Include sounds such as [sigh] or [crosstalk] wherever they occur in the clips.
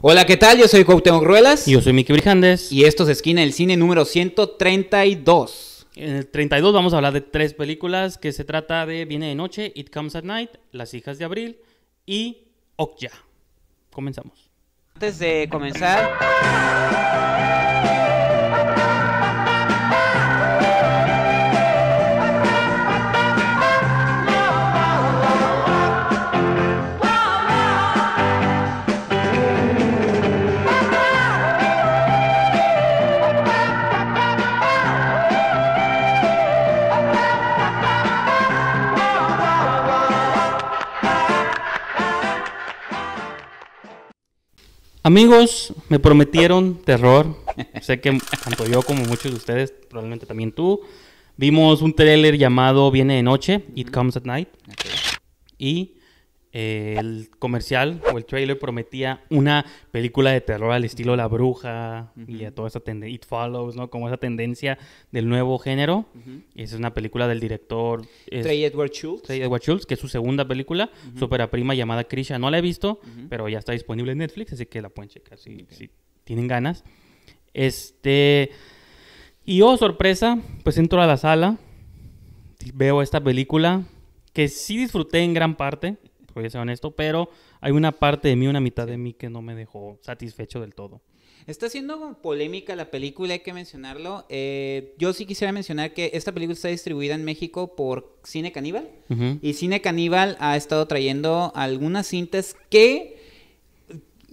Hola, ¿qué tal? Yo soy Cuauhtémoc Ruelas. Y yo soy Miki Brijandes. Y esto es Esquina del Cine número 132. En el 32 vamos a hablar de tres películas que se trata de Viene de Noche, It Comes at Night, Las Hijas de Abril y Okja. Comenzamos. Antes de comenzar... Amigos, me prometieron terror. Sé que tanto yo como muchos de ustedes, probablemente también tú, vimos un tráiler llamado Viene de noche, It Comes at Night. Y eh, el comercial o el trailer prometía una película de terror al estilo La Bruja y a toda esa tendencia, It Follows, ¿no? Como esa tendencia del nuevo género. Y es una película del director... Trey Edward Schultz. Trey Edward Schultz, que es su segunda película, supera prima llamada Krisha. No la he visto, pero ya está disponible en Netflix, así que la pueden checar si, si tienen ganas. Este... Y oh, sorpresa, pues entro a la sala, veo esta película que sí disfruté en gran parte porque sea honesto, pero hay una parte de mí, una mitad de mí que no me dejó satisfecho del todo. Está siendo polémica la película, hay que mencionarlo. Eh, yo sí quisiera mencionar que esta película está distribuida en México por Cine Caníbal. Y Cine Caníbal ha estado trayendo algunas cintas que.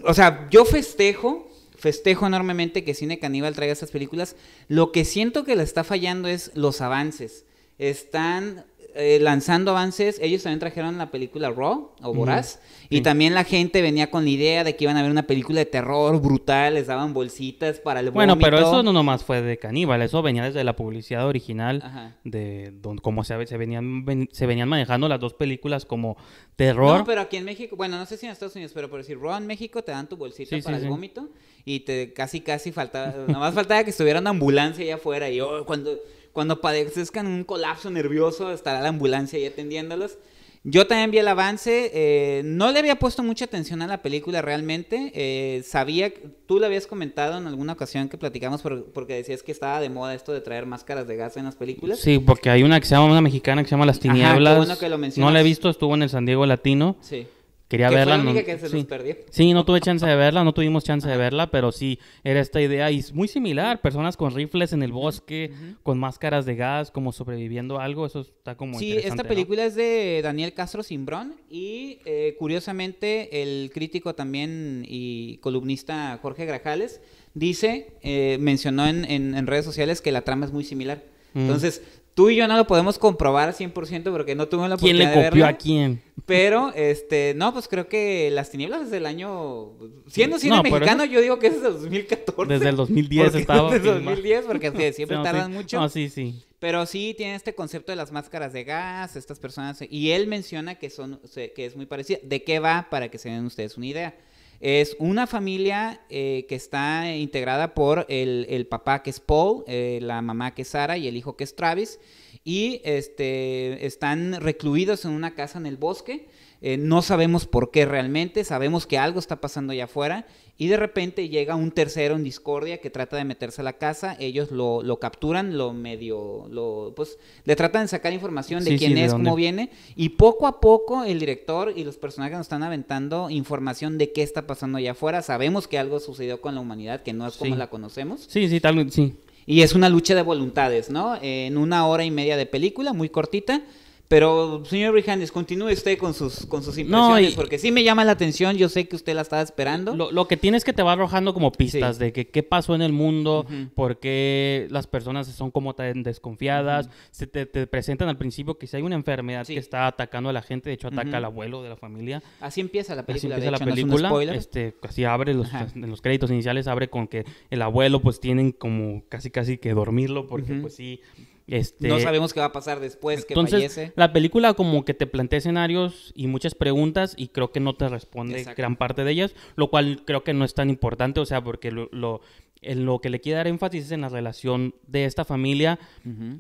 O sea, yo festejo, festejo enormemente que Cine Caníbal traiga estas películas. Lo que siento que la está fallando es los avances. Están eh, lanzando avances, ellos también trajeron la película Raw o Voraz. Y también la gente venía con la idea de que iban a ver una película de terror brutal, les daban bolsitas para el Bueno, pero eso no nomás fue de caníbal, eso venía desde la publicidad original de cómo como se, venían, se venían manejando las dos películas como terror. No, pero aquí en México, bueno, no sé si en Estados Unidos, pero por decir Raw en México te dan tu bolsita para el vómito y te casi casi faltaba, [laughs] nomás faltaba que estuviera una ambulancia allá afuera y oh, cuando cuando padezcan un colapso nervioso, estará la ambulancia ahí atendiéndolos. Yo también vi el avance. Eh, no le había puesto mucha atención a la película realmente. Eh, sabía, tú lo habías comentado en alguna ocasión que platicamos porque decías que estaba de moda esto de traer máscaras de gas en las películas. Sí, porque hay una que se llama, una mexicana que se llama Las Tinieblas. bueno que lo no la he visto, estuvo en el San Diego Latino. Sí. Quería verla. Fue la que se sí. sí, no tuve chance de verla, no tuvimos chance de verla, pero sí, era esta idea y es muy similar, personas con rifles en el bosque, con máscaras de gas, como sobreviviendo algo, eso está como... Sí, esta película es de Daniel Castro Simbrón y eh, curiosamente el crítico también y columnista Jorge Grajales dice, eh, mencionó en redes sociales que la trama es muy similar. Entonces, Tú y yo no lo podemos comprobar al 100% porque no tuvimos la oportunidad de verlo. ¿Quién le copió a quién? Pero, este, no, pues creo que Las Tinieblas desde el año... Siendo cine mexicano, yo digo que es desde el 2014. Desde el 2010 estaba... Desde el 2010, porque [laughs] siempre tardan mucho. No, sí, sí. Pero sí tiene este concepto de las máscaras de gas, estas personas... Y él menciona que, son, que es muy parecido. ¿De qué va? Para que se den ustedes una idea. Es una familia eh, que está integrada por el, papá que es Paul, eh, la mamá que es Sara y el hijo que es Travis. Y este, están recluidos en una casa en el bosque. Eh, no sabemos por qué realmente, sabemos que algo está pasando allá afuera y de repente llega un tercero en discordia que trata de meterse a la casa, ellos lo, capturan, lo medio, lo, pues le tratan de sacar información de quién es, cómo viene y poco a poco el director y los personajes nos están aventando información de qué está pasando allá afuera, sabemos que algo sucedió con la humanidad que no es como la conocemos. Sí, sí, tal sí. Y es una lucha de voluntades, ¿no? en una hora y media de película, muy cortita, pero, señor Brijandes, continúe usted con sus, con sus impresiones, porque sí me llama la atención, yo sé que usted la estaba esperando. Lo, que tiene es que te va arrojando como pistas de que qué pasó en el mundo, por qué las personas son como tan desconfiadas, se te, presentan al principio que si hay una enfermedad que está atacando a la gente, de hecho ataca al abuelo de la familia. Así empieza la película. Así empieza de la película, este, así abre los, en los créditos iniciales, abre con que el abuelo pues tienen como casi casi que dormirlo, porque pues sí este, no sabemos qué va a pasar después que entonces, La película como que te plantea escenarios y muchas preguntas y creo que no te responde gran parte de ellas, lo cual creo que no es tan importante, o sea, porque lo, en lo que le quiere dar énfasis es en la relación de esta familia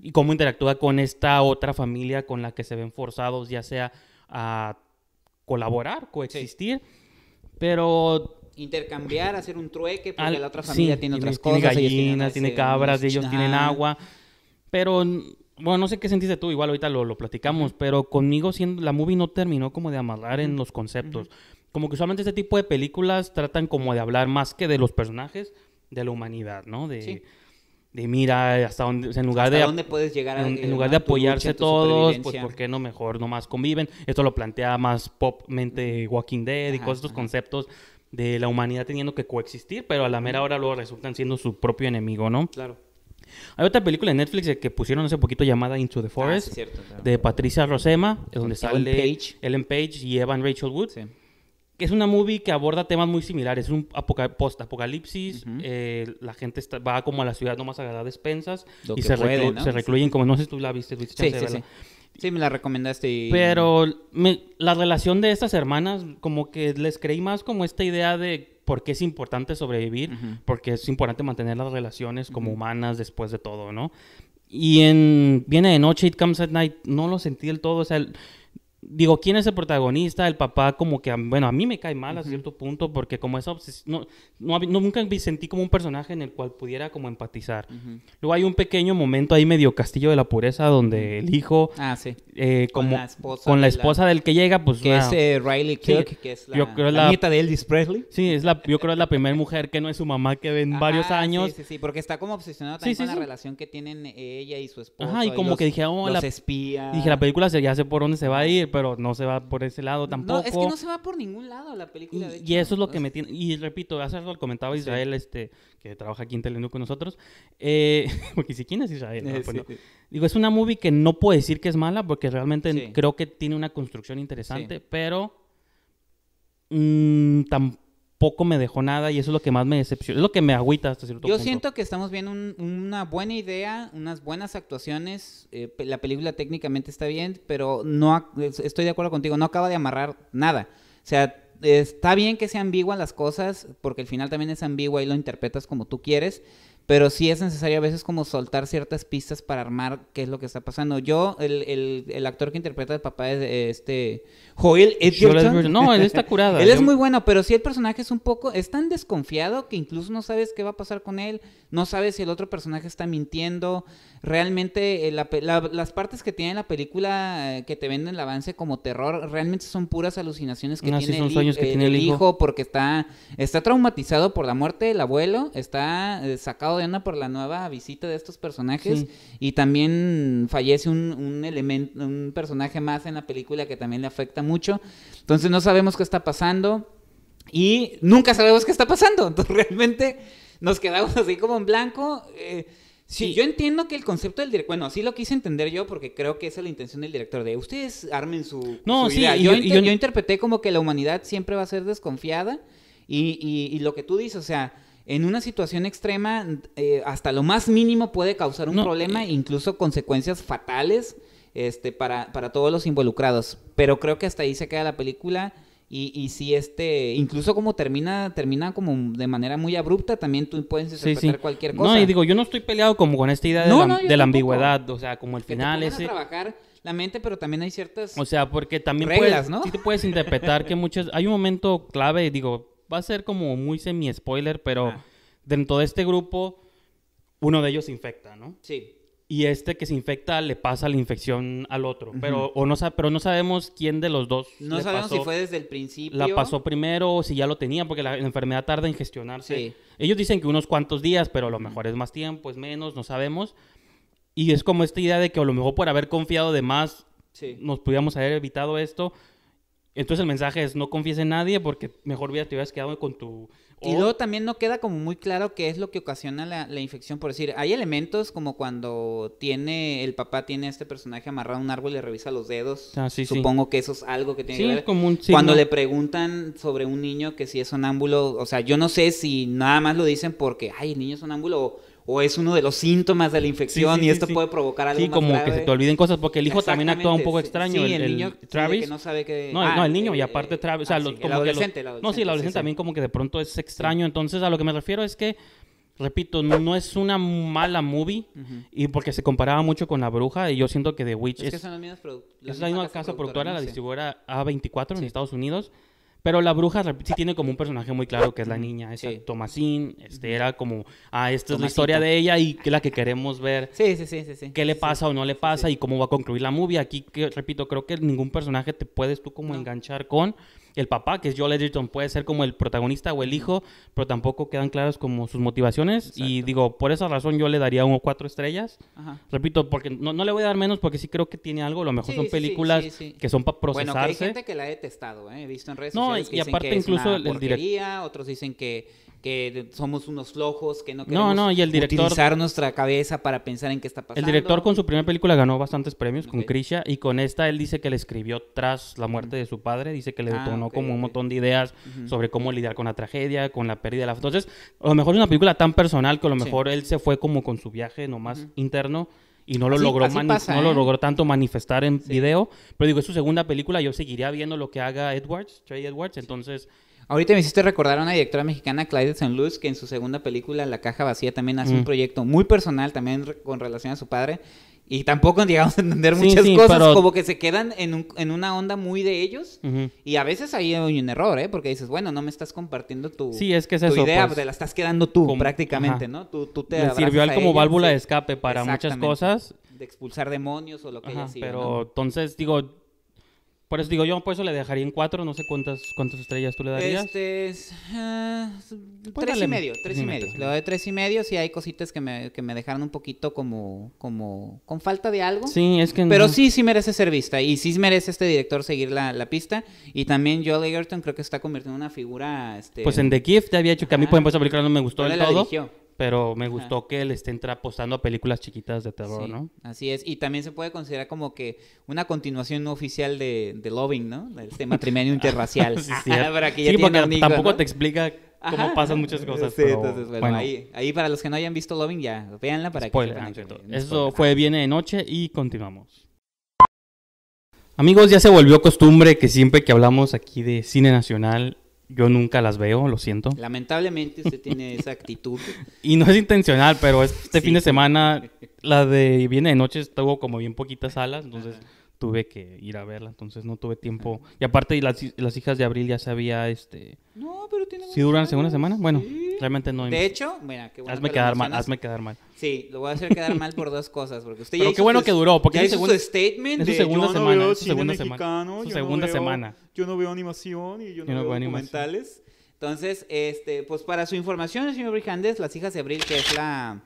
y cómo interactúa con esta otra familia con la que se ven forzados ya sea a colaborar, coexistir, pero intercambiar, hacer un trueque porque la otra familia tiene otras cosas, tiene gallinas, este, tiene cabras, ellos tienen agua. Pero, bueno, no sé qué sentiste tú, igual ahorita lo, lo platicamos, pero conmigo siendo, la movie no terminó como de amarrar en los conceptos. Como que usualmente este tipo de películas tratan como de hablar más que de los personajes, de la humanidad, ¿no? De, de mira, hasta dónde, en lugar de... dónde puedes llegar En, lugar de apoyarse todos, pues ¿por qué no mejor nomás conviven? Esto lo plantea más popmente Walking Dead y todos estos conceptos de la humanidad teniendo que coexistir, pero a la mera hora luego resultan siendo su propio enemigo, ¿no? Claro. Hay otra película en Netflix que pusieron hace poquito llamada Into the ah, Forest, de Patricia Rosema, es donde sale Ellen Page. y Evan Rachel Wood. Que es una movie que aborda temas muy similares. Es un post-apocalipsis. Eh, la gente va como a la ciudad nomás a dar despensas y se, recluyen. Como no sé si tú la viste, sí, sí, Sí, me la recomendaste. Pero la relación de estas hermanas, como que les creí más como esta idea de por es importante sobrevivir, porque es importante mantener las relaciones como humanas después de todo, ¿no? Y en Viene de Noche, It Comes at Night, no lo sentí del todo, o sea, el, digo, ¿quién es el protagonista? El papá como que, bueno, a mí me cae mal a cierto punto porque como esa obsesión, no, nunca me sentí como un personaje en el cual pudiera como empatizar. Luego hay un pequeño momento ahí medio castillo de la pureza donde el hijo, ah, sí. Eh, como, con la esposa, con la esposa del que llega, pues... Que es eh, Riley Kirk, que es la, la, nieta de Elvis Presley. Sí, es la, yo creo es la primera mujer que no es su mamá que ven varios años. Sí, sí, porque está como obsesionada también con la relación que tienen ella y su esposa. Ajá, y, como que dije, oh, la... espía. Dije, la película se, ya por dónde se va a ir pero no se va por ese lado tampoco. No, es que no se va por ningún lado la película. Y, eso es lo que me tiene. Y repito, hace algo comentaba Israel, este, que trabaja aquí en Telenú con nosotros. Eh, [laughs] porque si quién es Israel. No, eh, pues Digo, es una movie que no puedo decir que es mala, porque realmente creo que tiene una construcción interesante, pero. Mm, tampoco poco me dejó nada y eso es lo que más me decepcionó, es lo que me agüita hasta cierto Yo siento que estamos viendo una buena idea, unas buenas actuaciones, eh, la película técnicamente está bien, pero no estoy de acuerdo contigo, no acaba de amarrar nada. O sea, está bien que sea ambiguas las cosas, porque el final también es ambigua y lo interpretas como tú quieres, pero sí es necesario a veces como soltar ciertas pistas para armar qué es lo que está pasando. Yo, el, el, actor que interpreta el papá es este Joel Edgerton. No, él está curado. [laughs] él es muy bueno, pero sí el personaje es un poco, es tan desconfiado que incluso no sabes qué va a pasar con él no sabes si el otro personaje está mintiendo. Realmente eh, las partes que tiene la película eh, que te venden el avance como terror, realmente son puras alucinaciones que, ah, no, tiene, el, hijo. porque está, está traumatizado por la muerte del abuelo, está eh, sacado de onda por la nueva visita de estos personajes y también fallece un, un elemento, un personaje más en la película que también le afecta mucho. Entonces no sabemos qué está pasando y nunca sabemos qué está pasando. [laughs] Entonces realmente nos quedamos así como en blanco. Eh, sí, yo entiendo que el concepto del director, bueno, sí lo quise entender yo porque creo que esa es la intención del director, de ustedes armen su... No, sí, Yo, yo, interpreté como que la humanidad siempre va a ser desconfiada y, y, lo que tú dices, o sea, en una situación extrema, eh, hasta lo más mínimo puede causar un problema eh, incluso consecuencias fatales este, para, para todos los involucrados. Pero creo que hasta ahí se queda la película y, si este, incluso como termina, termina como de manera muy abrupta, también tú puedes interpretar cualquier cosa. No, y digo, yo no estoy peleado como con esta idea de, la, ambigüedad, o sea, como el final que trabajar la mente, pero también hay ciertas. O sea, porque también puedes, ¿no? te puedes interpretar que [laughs] muchos Hay un momento clave, digo, va a ser como muy semi-spoiler, pero dentro de este grupo, uno de ellos infecta, ¿no? Sí y este que se infecta le pasa la infección al otro. Pero, o no, pero no sabemos quién de los dos. No sabemos si fue desde el principio. La pasó primero o si ya lo tenía, porque la, enfermedad tarda en gestionarse. Ellos dicen que unos cuantos días, pero a lo mejor es más tiempo, es menos, no sabemos. Y es como esta idea de que a lo mejor por haber confiado de más, nos pudiéramos haber evitado esto. Entonces el mensaje es no confíes en nadie porque mejor vida te hubieras quedado con tu y luego también no queda como muy claro qué es lo que ocasiona la, infección, por decir, hay elementos como cuando tiene, el papá tiene a este personaje amarrado a un árbol y le revisa los dedos. Ah, Supongo que eso es algo que tiene que ver. un cuando le preguntan sobre un niño que si es un sonámbulo, o sea, yo no sé si nada más lo dicen porque, ay, el niño es sonámbulo o o es uno de los síntomas de la infección y esto puede provocar algo sí, como que se te olviden cosas porque el hijo también actúa un poco extraño el, el, niño Travis no sabe que no, el ah, niño y eh, aparte eh, Travis o sea, ah, como el adolescente, no sí el adolescente también como que de pronto es extraño entonces a lo que me refiero es que repito no, es una mala movie y porque se comparaba mucho con la bruja y yo siento que The Witch es, es que es la misma casa productora, la distribuidora A24 en Estados Unidos pero la bruja sí tiene como un personaje muy claro que es la niña, esa Tomasín, este era como, ah, esta es la historia de ella y que la que queremos ver. Sí, sí, sí, sí. ¿Qué le pasa o no le pasa y cómo va a concluir la movie? Aquí, que, repito, creo que ningún personaje te puedes tú como enganchar con el papá, que es Joel Edgerton, puede ser como el protagonista o el hijo, pero tampoco quedan claras como sus motivaciones. Y digo, por esa razón yo le daría uno cuatro estrellas. Repito, porque no, no, le voy a dar menos porque sí creo que tiene algo. lo mejor son películas que son para procesarse. Bueno, hay gente que la ha detestado, ¿eh? He visto en redes no, sociales y aparte incluso el, el Otros dicen que que somos unos flojos, que no queremos no, utilizar nuestra cabeza para pensar en qué está pasando. El director con su primera película ganó bastantes premios, con Krisha, y con esta él dice que le escribió tras la muerte de su padre, dice que le ah, detonó como un montón de ideas sobre cómo lidiar con la tragedia, con la pérdida de la... Entonces, a lo mejor es una película tan personal que a lo mejor él se fue como con su viaje nomás interno y no lo logró no lo ¿eh? logró tanto manifestar en video pero digo es su segunda película yo seguiría viendo lo que haga Edwards Trey Edwards entonces Ahorita me hiciste recordar a una directora mexicana, Clyde St. Luz que en su segunda película, La Caja Vacía, también hace un mm. proyecto muy personal, también con relación a su padre. Y tampoco [laughs] llegamos a entender muchas cosas, como que se quedan en, una onda muy de ellos. Y a veces hay un error, ¿eh? Porque dices, bueno, no me estás compartiendo tu, idea, pues, la estás quedando tú prácticamente, ¿no? Tú, te... sirvió a como válvula de escape para muchas cosas. De expulsar demonios o lo que sea. Pero entonces, digo, por eso digo yo, por eso le dejaría en cuatro, no sé cuántas, cuántas estrellas tú le darías. Este es, eh, pues tres, y medio, tres, y medio, Le doy tres y medio, sí, hay cositas que me, que me dejaron un poquito como, como, con falta de algo. Sí, es que Pero sí, sí merece ser vista y sí merece este director seguir la, pista. Y también Joel Egerton creo que está convirtiendo en una figura, este... Pues en The Gift ya había dicho que a mí, por ejemplo, esa no me gustó del todo pero me gustó que él esté apostando a películas chiquitas de terror, ¿no? Así es, y también se puede considerar como que una continuación no oficial de, de Loving, ¿no? Este matrimonio [laughs] interracial. sí, [laughs] porque tampoco te explica cómo pasan muchas cosas. Sí, entonces, bueno, Ahí, para los que no hayan visto Loving, ya, véanla para spoiler, que, que... Eso fue Viene de Noche y continuamos. Amigos, ya se volvió costumbre que siempre que hablamos aquí de cine nacional yo nunca las veo, lo siento. Lamentablemente usted tiene [laughs] esa actitud. y no es intencional, pero este fin de semana, la de Viene de Noche estuvo como bien poquitas alas. entonces tuve que ir a verla, entonces no tuve tiempo. Y aparte, las, las, hijas de abril ya sabía, este... No, pero tiene... Si duran segunda semana, bueno, realmente no... De hecho, mira, qué bueno... Hazme quedar mal, hazme quedar mal. Sí, lo voy a hacer quedar mal por dos cosas, porque usted Pero qué bueno que duró, porque es segunda, statement Es su segunda yo no semana, su segunda semana. segunda semana. Yo no veo animación y yo no, veo, documentales. Entonces, este, pues para su información, señor Brijandes, Las hijas de abril, que es la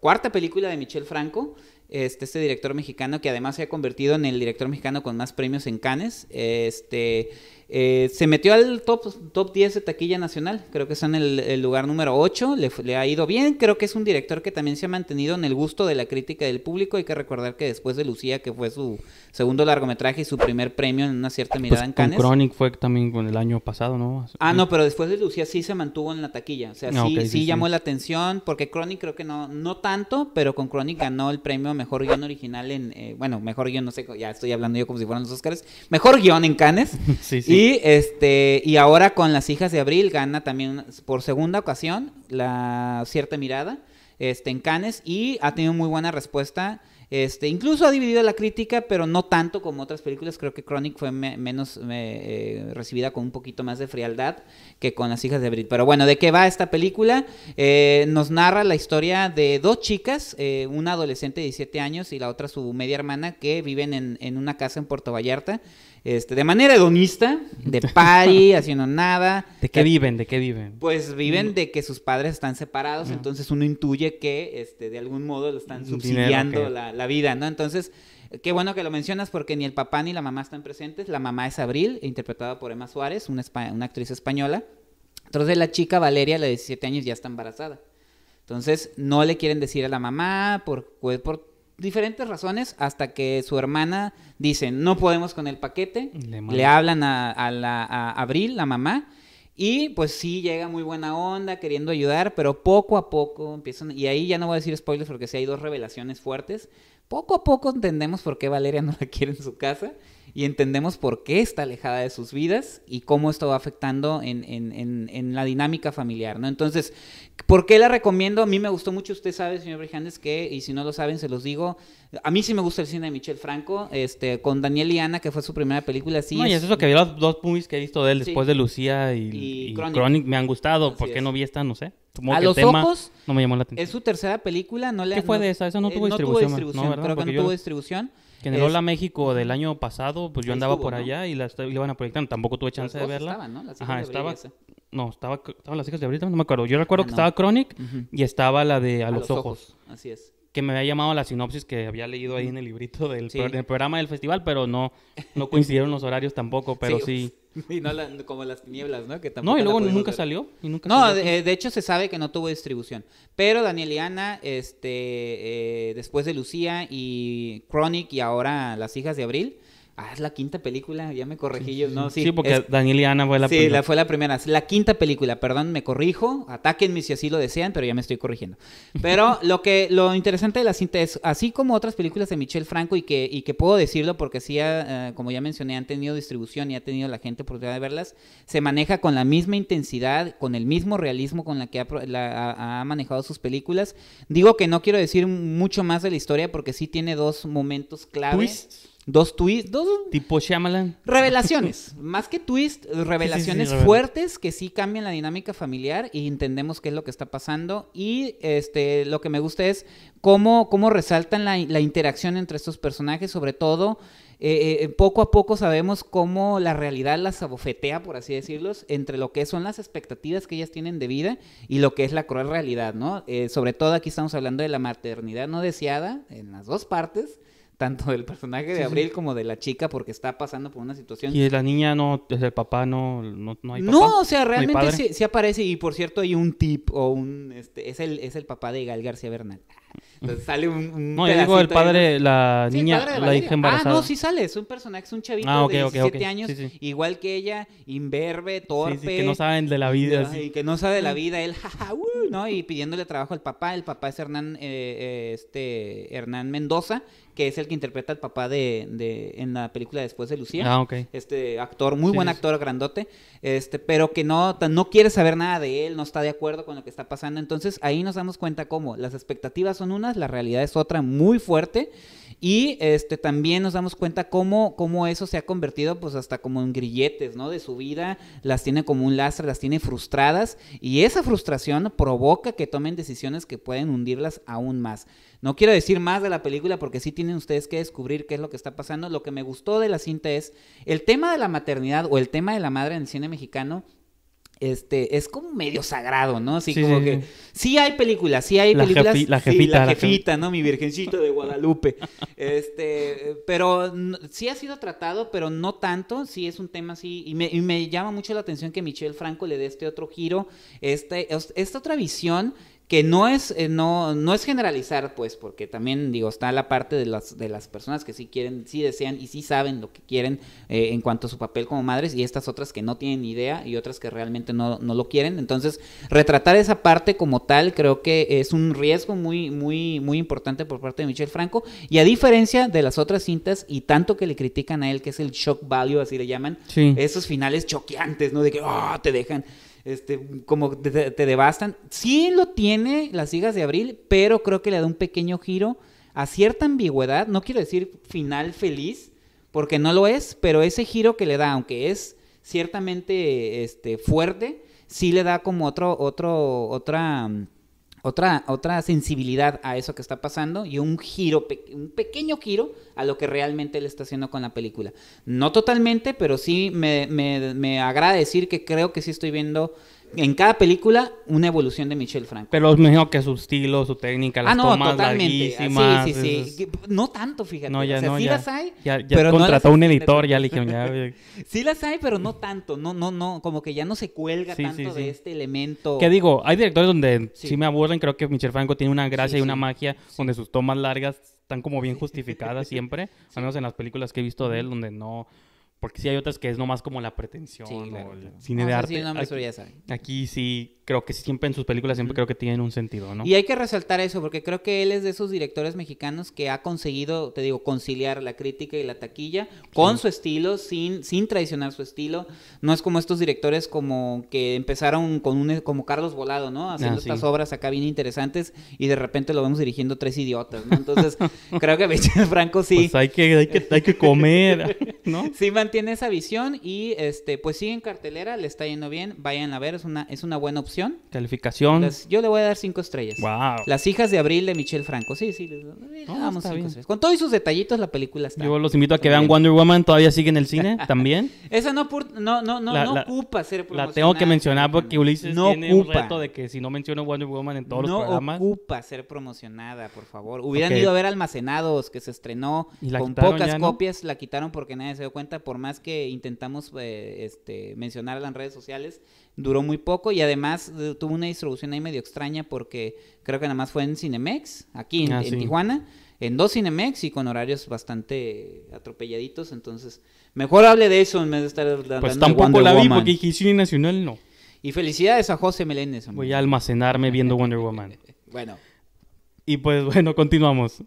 cuarta película de Michelle Franco, este, este, director mexicano que además se ha convertido en el director mexicano con más premios en Cannes. Este, eh, se metió al top, top 10 de taquilla nacional, creo que está en el, lugar número 8, le, ha ido bien, creo que es un director que también se ha mantenido en el gusto de la crítica del público, hay que recordar que después de Lucía, que fue su segundo largometraje y su primer premio en una cierta pues, mirada en Cannes. Chronic fue también con el año pasado, ¿no? Ah, no, pero después de Lucía sí se mantuvo en la taquilla, o sea, ah, sí, sí, llamó la atención, porque Chronic creo que no, no tanto, pero con Chronic ganó el premio Mejor Guión Original en, eh, bueno, Mejor Guión, no sé, ya estoy hablando yo como si fueran los Oscars, Mejor Guión en Cannes. [laughs] sí, sí. Y este y ahora con las hijas de Abril gana también por segunda ocasión la cierta mirada este en Cannes y ha tenido muy buena respuesta. Este, incluso ha dividido la crítica, pero no tanto como otras películas. Creo que Chronic fue menos eh, recibida con un poquito más de frialdad que con Las hijas de abril, Pero bueno, ¿de qué va esta película? Eh, nos narra la historia de dos chicas, eh, una adolescente de 17 años y la otra su media hermana, que viven en, en una casa en Puerto Vallarta. Este, de manera hedonista, de [laughs] party, haciendo nada. ¿De qué viven? ¿De qué viven? Pues viven mm. de que sus padres están separados, ah. entonces uno intuye que este, de algún modo lo están subsidiando la, vida, ¿no? Entonces, qué bueno que lo mencionas porque ni el papá ni la mamá están presentes. La mamá es Abril, interpretada por Emma Suárez, una, actriz española. Entonces la chica Valeria, la de 17 años, ya está embarazada. Entonces no le quieren decir a la mamá por, pues, por diferentes razones hasta que su hermana dice, no podemos con el paquete, le, hablan a, a Abril, la mamá, y pues sí, llega muy buena onda, queriendo ayudar, pero poco a poco empiezan. Y ahí ya no voy a decir spoilers porque sí hay dos revelaciones fuertes. Poco a poco entendemos por qué Valeria no la quiere en su casa y entendemos por qué está alejada de sus vidas y cómo esto va afectando en, en, en, en, la dinámica familiar, ¿no? Entonces, ¿por qué la recomiendo? A mí me gustó mucho, usted sabe, señor Brijandes, que, y si no lo saben, se los digo, a mí sí me gusta el cine de Michel Franco, este, con Daniel y Ana, que fue su primera película, sí. No, es... es eso que vi los dos movies que he visto de él después de Lucía y, Chronic. me han gustado, ¿por qué no vi esta? No sé a los ojos. No me llamó la atención. Es su tercera película. No le, ¿Qué fue de esa? Esa no eh, tuvo distribución. No tuvo distribución. que no tuvo distribución. Que en el Hola México del año pasado, pues yo andaba por allá y la, y iban a proyectar. Tampoco tuve chance de verla. Estaban, ¿no? Las hijas estaba. No, estaba, Las Hijas de ahorita no me acuerdo. Yo recuerdo que ah, estaba Chronic y estaba la de A, los, ojos. Así es. Que me había llamado la sinopsis que había leído ahí en el librito del, programa del festival, pero no, no [laughs] coincidieron los horarios tampoco, pero sí [laughs] Y no como las tinieblas, ¿no? Que no, y luego nunca salió. Y nunca no, De, hecho se sabe que no tuvo distribución. Pero Daniel y Ana, este, eh, después de Lucía y Chronic y ahora Las Hijas de Abril, Ah, es la quinta película, ya me corregí yo, ¿no? Sí, porque Daniel y Ana fue la primera. Sí, fue la primera. La quinta película, perdón, me corrijo. Atáquenme si así lo desean, pero ya me estoy corrigiendo. Pero [laughs] lo que lo interesante de la cinta es, así como otras películas de Michel Franco, y que, y que puedo decirlo porque sí, ah, ah, como ya mencioné, han tenido distribución y ha tenido la gente oportunidad de verlas, se maneja con la misma intensidad, con el mismo realismo con la que ha, ha manejado sus películas. Digo que no quiero decir mucho más de la historia porque sí tiene dos momentos claves. Dos twists, dos tipo Shyamalan. Revelaciones, [laughs] más que twists, revelaciones fuertes que sí cambian la dinámica familiar y entendemos qué es lo que está pasando. Y este, lo que me gusta es cómo, cómo resaltan la, interacción entre estos personajes, sobre todo eh, eh, poco a poco sabemos cómo la realidad las abofetea, por así decirlo, entre lo que son las expectativas que ellas tienen de vida y lo que es la cruel realidad, ¿no? Eh, sobre todo aquí estamos hablando de la maternidad no deseada en las dos partes tanto del personaje de Abril como de la chica porque está pasando por una situación. Y la niña no, desde el papá no, no, hay No, o sea, realmente sí, aparece y por cierto hay un tip o un, este, es el, es el papá de Gal García Bernal sale un. no, digo el padre, la niña, la hija embarazada. Ah, no, sí sale, es un personaje, es un chavito ah, de 17 años, igual que ella, imberbe, torpe. que no saben de la vida. Y que no sabe de la mm. vida, él, jaja, [laughs] uh, ¿no? Y pidiéndole trabajo al papá. El papá es Hernán, eh, eh, este, Hernán Mendoza, que es el que interpreta al papá de, de en la película Después de Lucía. Ah, ok. Este actor, muy buen actor, grandote, este, pero que no, no quiere saber nada de él, no está de acuerdo con lo que está pasando. Entonces ahí nos damos cuenta cómo las expectativas son unas, la realidad es otra muy fuerte. Y este, también nos damos cuenta cómo, eso se ha convertido pues hasta como en grilletes, ¿no? De su vida, las tiene como un lastre, las tiene frustradas y esa frustración provoca que tomen decisiones que pueden hundirlas aún más. No quiero decir más de la película porque sí tienen ustedes que descubrir qué es lo que está pasando. Lo que me gustó de la cinta es el tema de la maternidad o el tema de la madre en el cine mexicano este, es como medio sagrado, ¿no? Así sí, como que sí hay películas, sí hay películas. la jefita. Sí, la jefita, ¿no? Mi virgencito de Guadalupe. [laughs] este, pero sí ha sido tratado, pero no tanto, sí es un tema así, y me, me llama mucho la atención que Michelle Franco le dé este otro giro, este, esta otra visión que no es, eh, no, no es generalizar, pues, porque también, digo, está la parte de las, de las personas que sí quieren, sí desean y sí saben lo que quieren eh, en cuanto a su papel como madres, y estas otras que no tienen idea y otras que realmente no, no, lo quieren. Entonces, retratar esa parte como tal creo que es un riesgo muy, muy, muy importante por parte de Michel Franco, y a diferencia de las otras cintas y tanto que le critican a él, que es el shock value, así le llaman, esos finales choqueantes, ¿no? De que, oh, te dejan este, como te, te, devastan. Sí lo tiene las sigas de abril, pero creo que le da un pequeño giro a cierta ambigüedad. No quiero decir final feliz, porque no lo es, pero ese giro que le da, aunque es ciertamente este, fuerte, sí le da como otro, otro, otra mm, otra, otra sensibilidad a eso que está pasando y un giro, un pequeño giro a lo que realmente él está haciendo con la película. No totalmente, pero sí me, me, me agrada decir que creo que sí estoy viendo en cada película una evolución de Michelle Franco. Pero es mejor que su estilo, su técnica, las ah, no, totalmente. Ah, sí, sí, sí. No tanto, fíjate. No, ya, no, sí las hay, pero contrató un editor, ya le dijeron, [laughs] sí las hay, pero no tanto. No, no, no. Como que ya no se cuelga tanto de este elemento. ¿Qué digo, hay directores donde sí, me aburren. Creo que Michelle Franco tiene una gracia y una magia donde sus tomas largas están como bien [laughs] justificadas siempre. Al menos en las películas que he visto de él, donde no porque sí hay otras que es más como la pretensión o el cine ah, de arte. aquí sí creo que siempre en sus películas siempre creo que tienen un sentido, ¿no? Y hay que resaltar eso, porque creo que él es de esos directores mexicanos que ha conseguido, te digo, conciliar la crítica y la taquilla con su estilo, sin, sin traicionar su estilo. No es como estos directores como que empezaron con un, como Carlos Volado, ¿no? Haciendo ah, estas obras acá bien interesantes y de repente lo vemos dirigiendo tres idiotas, ¿no? Entonces, [laughs] creo que Michel Franco sí. Pues hay que, hay que, hay que comer, [laughs] ¿no? Sí mantiene esa visión y este, pues sigue en cartelera, le está yendo bien, vayan a ver, es una, es una buena opción calificación. yo le voy a dar cinco estrellas. Las hijas de abril de Michelle Franco. Sí, sí. Con todos sus detallitos, la película está. Yo los invito a que vean Wonder Woman. Todavía sigue en el cine [laughs] también. Esa no, no, no, no, no ocupa ser promocionada La tengo que mencionar porque Ulises tiene ocupa. reto de que si no menciono Wonder Woman en todos los programas. No ocupa ser promocionada, por favor. Hubieran ido a ver Almacenados, que se estrenó con pocas copias. La quitaron porque nadie se dio cuenta. Por más que intentamos eh, este, mencionarla este, en redes sociales duró muy poco y además eh, tuvo una distribución ahí medio extraña porque creo que nada más fue en Cinemex, aquí en, ah, Tijuana, en dos Cinemex y con horarios bastante atropelladitos, entonces mejor hable de eso en vez de estar hablando Pues tampoco la vi porque dije cine nacional no. Y felicidades a José Meléndez. Voy a almacenarme viendo Wonder Woman. [laughs] bueno. Y pues bueno, continuamos.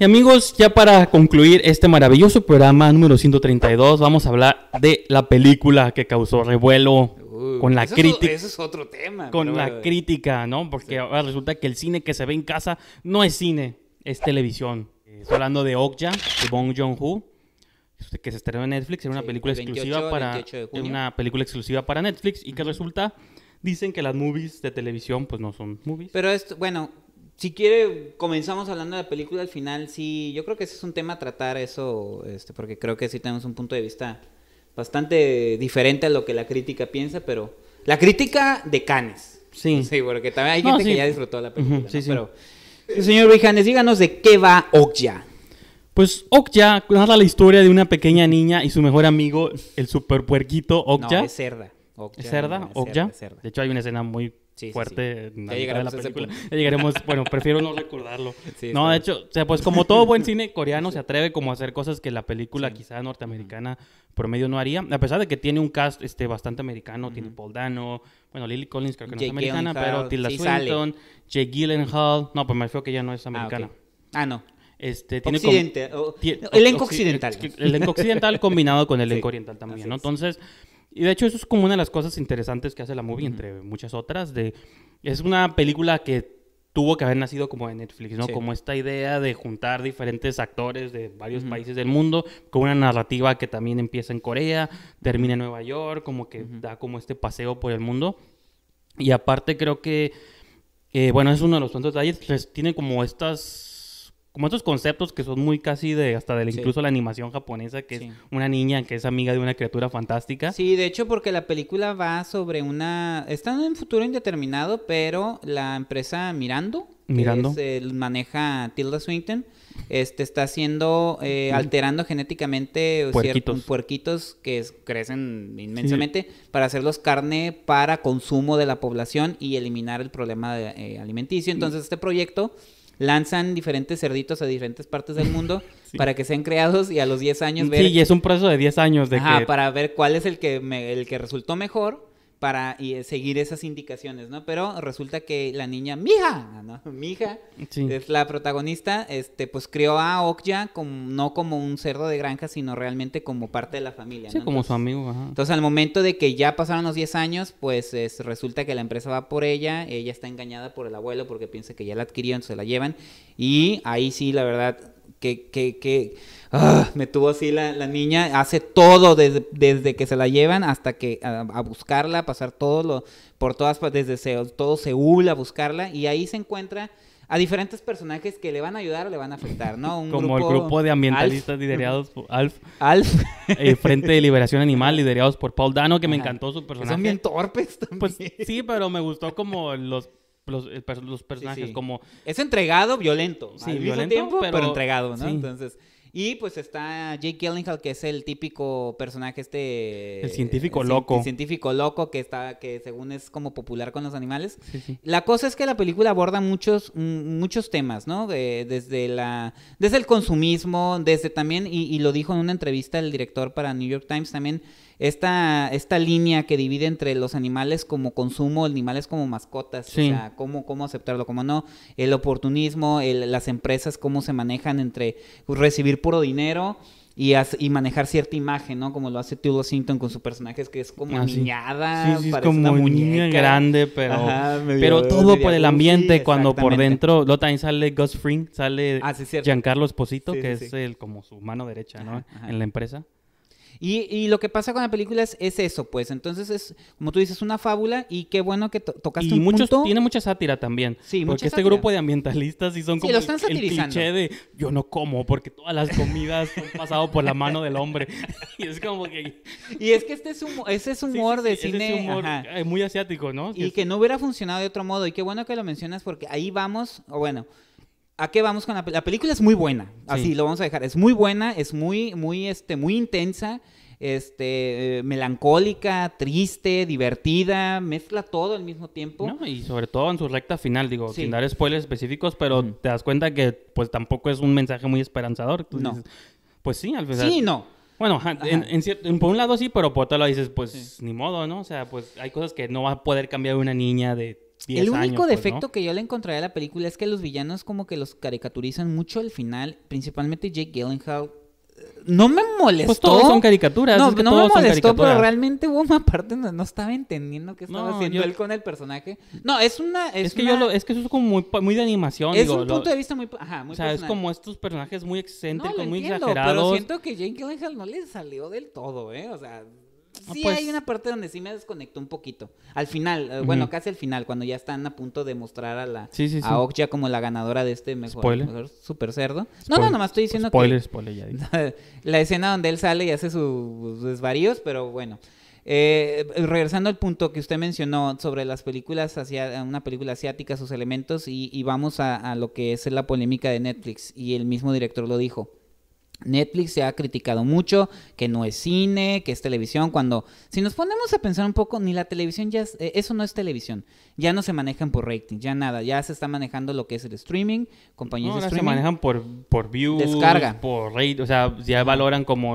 Y amigos, ya para concluir este maravilloso programa número 132, vamos a hablar de la película que causó revuelo con la crítica. Eso es otro tema. Con la crítica, ¿no? Porque ahora resulta que el cine que se ve en casa no es cine, es televisión. Eh, estoy hablando de Okja, de Bong Joon-ho, este que se estrenó en Netflix, era una película exclusiva para una película exclusiva para Netflix y que resulta dicen que las movies de televisión pues no son movies. Pero esto, bueno, si quiere, comenzamos hablando de la película al final. Sí, yo creo que ese es un tema a tratar, eso, este, porque creo que sí tenemos un punto de vista bastante diferente a lo que la crítica piensa, pero la crítica de Canes. Sí. Sí, porque también hay gente que ya disfrutó la película. sí, sí. Pero, eh, señor Rijanes, díganos de qué va Okja. Pues Okja narra la historia de una pequeña niña y su mejor amigo, el super puerquito Okja. No, es cerda. Okja, cerda? Okja. De hecho, hay una escena muy fuerte. llegaremos bueno, prefiero no recordarlo. [laughs] no, de hecho, o sea, pues como todo buen cine coreano se atreve como a hacer cosas que la película quizá norteamericana por medio no haría, a pesar de que tiene un cast este bastante americano, tiene Paul Dano, bueno, Lily Collins creo que no es americana, pero Tilda Swinton, Jake Gyllenhaal, no, pues me refiero que ya no es ah, americana. Ah, no. Este, tiene como, elenco occidental. Elenco occidental combinado con el [laughs] elenco oriental también, ¿no? Entonces, y de hecho eso es como una de las cosas interesantes que hace la movie, entre muchas otras, de... Es una película que tuvo que haber nacido como de Netflix, ¿no? Como esta idea de juntar diferentes actores de varios países del mundo con una narrativa que también empieza en Corea, termina en Nueva York, como que da como este paseo por el mundo. Y aparte creo que, eh, bueno, es uno de los tantos detalles, pues, tiene como estas como estos conceptos que son muy casi de hasta del incluso la animación japonesa que es una niña que es amiga de una criatura fantástica. Sí, de hecho porque la película va sobre una está en un futuro indeterminado, pero la empresa Mirando, Mirando. Que es, eh, maneja Tilda Swinton, este está haciendo eh, alterando genéticamente eh, puerquitos, puerquitos que crecen inmensamente para hacerlos carne para consumo de la población y eliminar el problema alimenticio. Entonces este proyecto lanzan diferentes cerditos a diferentes partes del mundo [laughs] para que sean creados y a los 10 años ver... Sí, y es un proceso de 10 años de para ver cuál es el que, el que resultó mejor para eh, seguir esas indicaciones, ¿no? Pero resulta que la niña, mija, ¿no? [laughs] Mija, hija es la protagonista, este, pues crió a Okja como, no como un cerdo de granja, sino realmente como parte de la familia. Sí, como su amigo, ajá. Entonces, al momento de que ya pasaron los 10 años, pues resulta que la empresa va por ella, ella está engañada por el abuelo porque piensa que ya la adquirió, entonces la llevan. Y ahí sí, la verdad, que, que Ah. me tuvo así la, niña, hace todo desde, que se la llevan hasta que a, buscarla, pasar todo lo, por todas, desde todo Seúl a buscarla y ahí se encuentra a diferentes personajes que le van a ayudar o le van a afectar, ¿no? Como el grupo de ambientalistas liderados por Alf. Alf. el eh, Frente de Liberación Animal liderados por Paul Dano, que me encantó su personaje. Son bien torpes pues, sí, pero me gustó como los... Los, eh, personajes como... Es entregado, violento. Sí, violento, pero, pero entregado, ¿no? Entonces, y pues está Jake Gyllenhaal, que es el típico personaje este... El científico eh, loco. El científico loco que está, que según es como popular con los animales. La cosa es que la película aborda muchos, muchos temas, ¿no? desde la... Desde el consumismo, desde también, y, y lo dijo en una entrevista el director para New York Times también, esta, esta línea que divide entre los animales como consumo, animales como mascotas, o sea, cómo, cómo aceptarlo, cómo no, el oportunismo, las empresas, cómo se manejan entre recibir puro dinero. Y, manejar cierta imagen, ¿no? Como lo hace Tilda Sinton con sus personajes, que es como ah, niñada, como muñeca. grande, pero, pero todo por el ambiente, cuando por dentro, lo también sale Gus Fring, sale ah, Giancarlo Esposito, que es el, como su mano derecha, ¿no? En la empresa. Y, y, lo que pasa con la película es, es, eso, pues. Entonces es, como tú dices, una fábula y qué bueno que to tocaste y muchos, Tiene mucha sátira también. Sí, Porque este grupo de ambientalistas y son como el, cliché de yo no como porque todas las comidas han pasado por la mano del hombre. [laughs] y es como que... Y es que este es un ese es humor de cine... Es humor eh, muy asiático, ¿no? Y que no hubiera funcionado de otro modo. Y qué bueno que lo mencionas porque ahí vamos, o bueno... ¿A qué vamos con la, película? la película? Es muy buena. Así lo vamos a dejar. Es muy buena, es muy, muy, este, muy intensa, este, eh, melancólica, triste, divertida, mezcla todo al mismo tiempo. No, y sobre todo en su recta final, digo, sin dar spoilers específicos, pero te das cuenta que pues tampoco es un mensaje muy esperanzador. no. pues sí, al final. Sí, no. Bueno, En, por un lado sí, pero por otro lado dices, pues ni modo, ¿no? O sea, pues hay cosas que no va a poder cambiar una niña de el único pues, defecto que yo le encontré a la película es que los villanos como que los caricaturizan mucho al final, principalmente Jake Gyllenhaal. Eh, no me molestó. Pues todos son caricaturas. No, no me molestó, pero realmente hubo una parte no estaba entendiendo qué estaba haciendo él con el personaje. No, es una. Es, que yo lo, es que eso es como muy, muy de animación. Es un punto de vista muy, ajá, muy O sea, es como estos personajes muy excéntricos, muy entiendo, exagerados. Pero siento que Jake Gyllenhaal no le salió del todo, ¿eh? O sea. Ah, sí, hay pues. una parte donde sí me desconectó un poquito. Al final, eh, bueno, casi al final, cuando ya están a punto de mostrar a la como la ganadora de este mejor, super cerdo. No, no, nomás estoy diciendo que. Spoiler, ya [laughs] la escena donde él sale y hace sus desvaríos, pero bueno. Eh, regresando al punto que usted mencionó sobre las películas, hacia, una película asiática, sus elementos, y, y vamos a, lo que es la polémica de Netflix, y el mismo director lo dijo. Netflix se ha criticado mucho, que no es cine, que es televisión, cuando si nos ponemos a pensar un poco, ni la televisión ya eh, eso no es televisión, ya no se manejan por rating, ya nada, ya se está manejando lo que es el streaming, compañías de streaming. se manejan por, por views, descarga. por rating, o sea, ya valoran como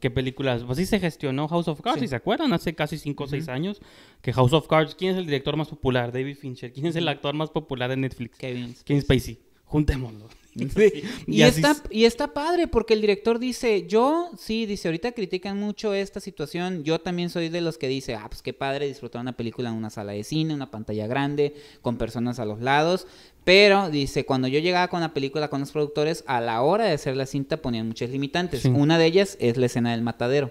qué películas, pues sí se gestionó House of Cards, se acuerdan? Hace casi 5 o 6 años que House of Cards, ¿quién es el director más popular? David Fincher, ¿quién es el actor más popular de Netflix? Kevin Spacey. Kevin Spacey. Juntémoslo. [laughs] Y, está, y está padre porque el director dice, yo sí, dice, ahorita critican mucho esta situación, yo también soy de los que dice, ah, pues qué padre disfrutar una película en una sala de cine, una pantalla grande, con personas a los lados, pero dice, cuando yo llegaba con la película con los productores, a la hora de hacer la cinta ponían muchas limitantes. Una de ellas es la escena del matadero,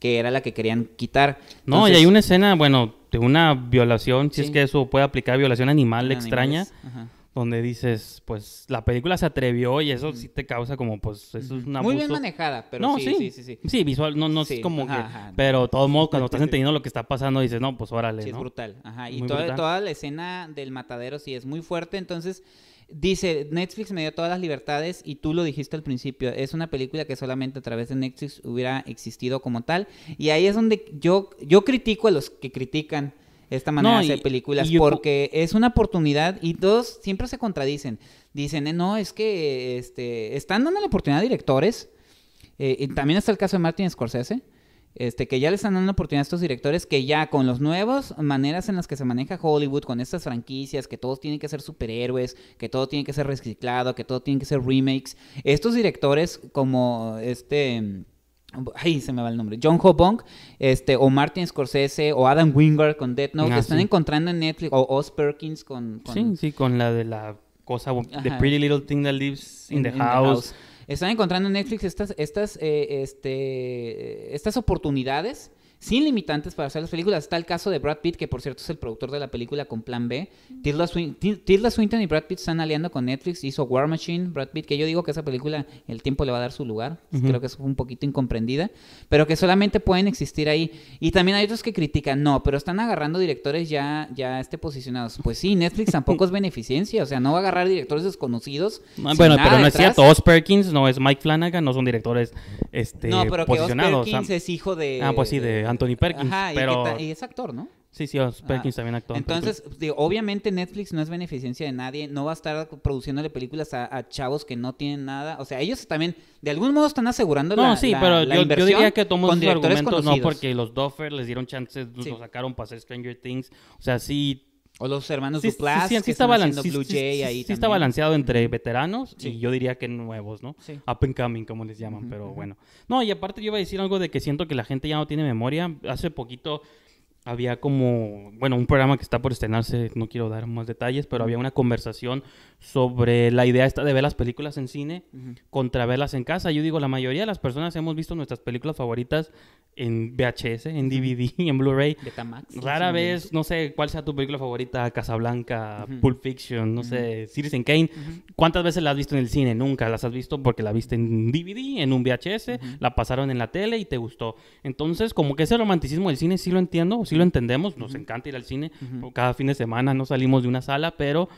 que era la que querían quitar. no, y hay una escena, bueno, de una violación, si es que eso puede aplicar, violación animal extraña. Ajá donde dices, pues la película se atrevió y eso sí te causa como, pues eso es una... Muy bien manejada, pero sí, sí, sí, sí, visual, no, no es como pero todo modo cuando estás entendiendo lo que está pasando, dices, no, pues órale. Sí, es brutal. Ajá. Y toda, toda la escena del matadero sí es muy fuerte, entonces... Dice, Netflix me dio todas las libertades y tú lo dijiste al principio, es una película que solamente a través de Netflix hubiera existido como tal. Y ahí es donde yo, yo critico a los que critican esta manera de hacer películas porque es una oportunidad y todos siempre se contradicen. Dicen, eh, no, es que este, están dando la oportunidad a directores. Eh, y también está el caso de Martin Scorsese. Este, que ya le están dando la oportunidad a estos directores que ya con las nuevas maneras en las que se maneja Hollywood, con estas franquicias, que todos tienen que ser superhéroes, que todo tiene que ser reciclado, que todo tiene que ser remakes, estos directores como este ahí se me va el nombre. John Hobong este, o Martin Scorsese, o Adam Wingard con Death Note, ah, están encontrando en Netflix, o Oz Perkins con, Sí, sí, con la de la cosa, The Pretty Little Thing That Lives in, the, house. Están encontrando en Netflix estas, estas, eh, este, estas oportunidades sin limitantes para hacer las películas. Está el caso de Brad Pitt, que por cierto es el productor de la película con Plan B. Tilda, Swinton y Brad Pitt están aliando con Netflix. Hizo War Machine, Brad Pitt, que yo digo que esa película el tiempo le va a dar su lugar. Creo que es un poquito incomprendida, pero que solamente pueden existir ahí. Y también hay otros que critican, no, pero están agarrando directores ya, ya este, posicionados. Pues sí, Netflix tampoco es [laughs] beneficencia, o sea, no va a agarrar directores desconocidos. Ah, bueno, pero no es cierto. Oz Perkins, no es Mike Flanagan, no son directores este, no, pero posicionados. Que Oz Perkins es hijo de... Ah, pues sí, de Anthony Perkins. Ajá, y, es actor, ¿no? Sí, sí, Perkins ah, también actor. Entonces, obviamente Netflix no es beneficencia de nadie, no va a estar produciéndole películas a, chavos que no tienen nada. O sea, ellos también, de algún modo, están asegurando no, sí, pero yo, diría que tomo un argumentos, no, porque los Doffer les dieron chances, lo los sacaron para hacer Stranger Things. O sea, sí o los hermanos sí, Duplas, sí, sí, sí que está están Blue ahí está balanceado entre veteranos y yo diría que nuevos, ¿no? Up and coming, como les llaman, pero bueno. No, y aparte yo iba a decir algo de que siento que la gente ya no tiene memoria. Hace poquito había como, bueno, un programa que está por estrenarse, no quiero dar más detalles, pero había una conversación sobre la idea esta de ver las películas en cine contra verlas en casa. Yo digo, la mayoría de las personas hemos visto nuestras películas favoritas en VHS, en DVD, [laughs] en Blu-ray. Rara vez, no sé cuál sea tu película favorita, Casablanca, Pulp Fiction, no sé, Citizen Kane. ¿Cuántas veces la has visto en el cine? Nunca las has visto porque la viste en DVD, en un VHS, la pasaron en la tele y te gustó. Entonces, como que ese romanticismo del cine sí lo entiendo, sí lo entendemos, nos encanta ir al cine, cada fin de semana no salimos de una sala, pero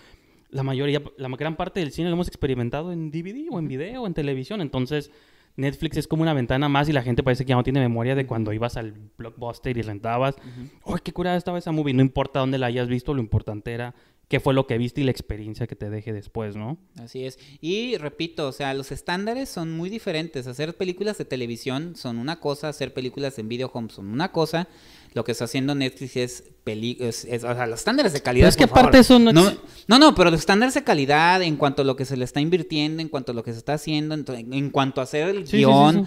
la mayoría, la gran parte del cine lo hemos experimentado en DVD o en video o en televisión. Entonces, Netflix es como una ventana más y la gente parece que ya no tiene memoria de cuando ibas al blockbuster y rentabas. ¡Uy, qué curada estaba esa movie! No importa dónde la hayas visto, lo importante era qué fue lo que viste y la experiencia que te deje después, ¿no? Así es. Y repito, o sea, los estándares son muy diferentes. Hacer películas de televisión son una cosa, hacer películas en video son una cosa lo que está haciendo Netflix es, o sea, los estándares de calidad. que no, no, pero los estándares de calidad en cuanto a lo que se le está invirtiendo, en cuanto a lo que se está haciendo, en, cuanto a hacer el guión,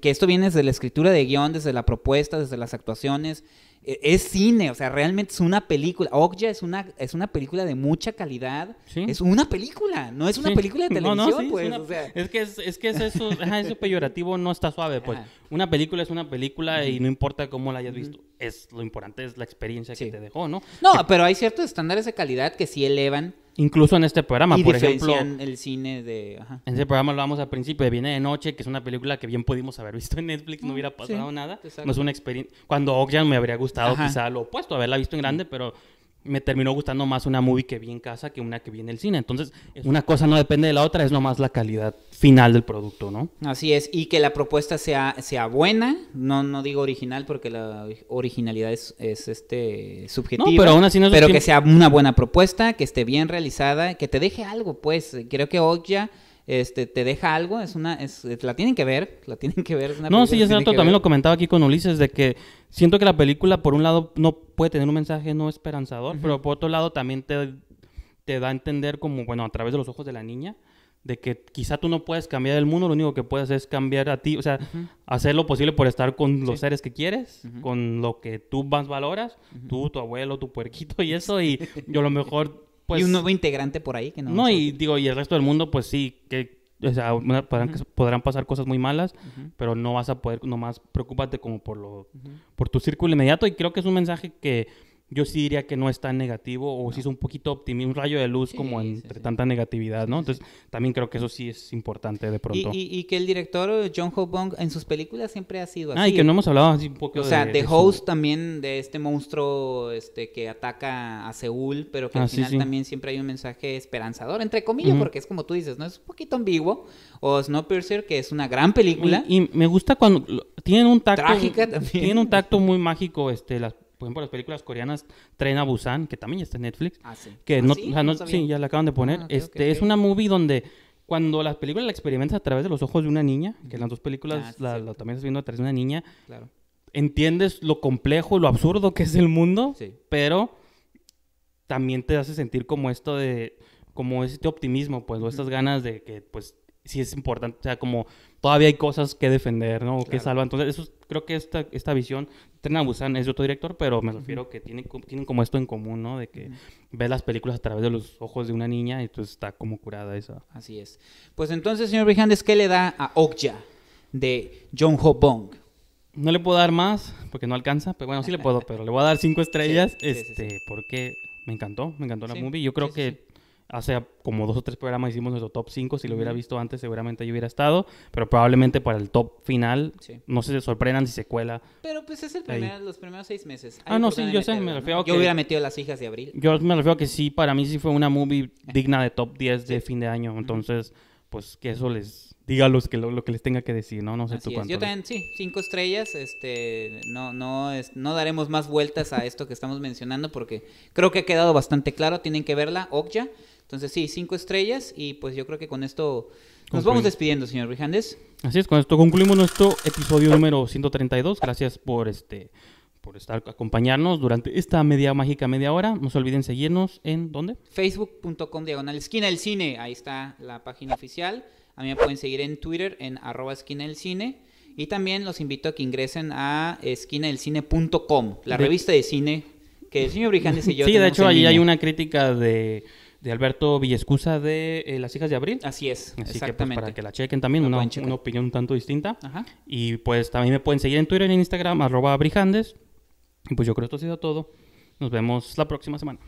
que esto viene desde la escritura de guión, desde la propuesta, desde las actuaciones. E, es cine, o sea, realmente es una película. Okja es una, es una película de mucha calidad. Es una película, no es una película de televisión, pues. Es, que es, es que es eso, ese peyorativo no está suave, pues. Una película es una película y no importa cómo la hayas visto es lo importante es la experiencia que te dejó, ¿no? No, pero hay ciertos estándares de calidad que sí elevan. Incluso en este programa, por ejemplo. el cine de. En ese programa lo vamos al principio de Viene de Noche, que es una película que bien pudimos haber visto en Netflix, no mm, hubiera pasado nada. No es una experiencia. Cuando Ogden me habría gustado, quizá lo opuesto, haberla visto en mm. grande, pero me terminó gustando más una movie que vi en casa que una que vi en el cine. Entonces, una cosa no depende de la otra, es nomás la calidad final del producto, ¿no? Así es, y que la propuesta sea, sea buena, no, no digo original porque la originalidad es, este, subjetiva, pero, aún así no pero que sea una buena propuesta, que esté bien realizada, que te deje algo, pues creo que ya este, te deja algo, es una, la tienen que ver, la [laughs] tienen que ver. no, sí, es cierto, también lo comentaba aquí con Ulises, de que siento que la película, por un lado, no puede tener un mensaje no esperanzador, pero por otro lado también te, te, da a entender como, bueno, a través de los ojos de la niña, de que quizá tú no puedes cambiar el mundo, lo único que puedes es cambiar a ti, o sea, hacer lo posible por estar con los seres que quieres, con lo que tú más valoras, tú, tu abuelo, tu puerquito y [laughs] eso, y yo a lo mejor pues, y un nuevo integrante por ahí que no. No, y digo, y el resto del mundo, pues sí, que o sea, podrán, pasar cosas muy malas, pero no vas a poder, nomás preocúpate como por lo, por tu círculo inmediato. Y creo que es un mensaje que yo sí diría que no es tan negativo o si es un poquito optimista, un rayo de luz como entre tanta negatividad, ¿no? Entonces, también creo que eso sí es importante de pronto. Y, que el director eh, John Bong en sus películas siempre ha sido así. Ah, y que no hemos hablado así un poco O sea, de, The Host también, de este monstruo este, que ataca a Seúl, pero que ah, al final también siempre hay un mensaje esperanzador, entre comillas, porque es como tú dices, ¿no? Es un poquito ambiguo. O Snowpiercer, que es una gran película. Y, me gusta cuando... Tienen un tacto... Trágica Tienen un tacto muy mágico este, las, por ejemplo, las películas coreanas, Tren a Busan, que también está en Netflix. Ah, sí. Que ah, no, sí? no, sí, ya la acaban de poner. Ah, este, Es una movie donde cuando las películas la experimentas a través de los ojos de una niña, que en las dos películas ah, la, también estás viendo a través de una niña, entiendes lo complejo, lo absurdo que es el mundo, pero también te hace sentir como esto de, como este optimismo, pues, o estas ganas de que, pues, sí es importante, o sea, como todavía hay cosas que defender, ¿no? O Que salvar. Entonces, eso creo que esta, esta visión, Tren Busan es de otro director, pero me refiero que tienen, tienen como esto en común, ¿no? De que ve ves las películas a través de los ojos de una niña y entonces está como curada esa. Así es. Pues entonces, señor Brijandes, ¿qué le da a Okja de John Ho Bong? No le puedo dar más porque no alcanza, pero bueno, sí le puedo, [laughs] pero le voy a dar cinco estrellas, este, porque me encantó, me encantó la movie. Yo creo que hace como dos o tres programas hicimos nuestro top 5. Si lo hubiera visto antes, seguramente yo hubiera estado. Pero probablemente para el top final, no se sorprendan si se cuela. Pero pues es el los primeros seis meses. ah, no, sí, yo sé, Yo hubiera metido las hijas de abril. Yo me refiero a que sí, para mí sí fue una movie digna de top 10 de fin de año. Entonces, pues que eso les diga que lo, que les tenga que decir, ¿no? No sé tú cuánto. Yo también, sí, cinco estrellas, este, no, no, es, no daremos más vueltas a esto que estamos mencionando porque creo que ha quedado bastante claro, tienen que verla, Okja. Entonces sí, cinco estrellas y pues yo creo que con esto nos vamos despidiendo, señor Brijandes. Así es, con esto concluimos nuestro episodio número 132. Gracias por este por estar acompañarnos durante esta media mágica media hora. No se olviden seguirnos en ¿dónde? Facebook.com diagonal esquina del cine. Ahí está la página oficial. A mí me pueden seguir en Twitter en arroba esquina del cine. Y también los invito a que ingresen a esquinaelcine.com, la revista de cine que el señor Brijandes y yo. [laughs] Sí, de hecho, allí hay una crítica de de Alberto Villescusa de eh, Las Hijas de Abril. Así es, Así Que, pues, para que la chequen también, una, opinión un tanto distinta. Y pues también me pueden seguir en Twitter y en Instagram, arroba brijandes. Y pues yo creo que esto ha sido todo. Nos vemos la próxima semana.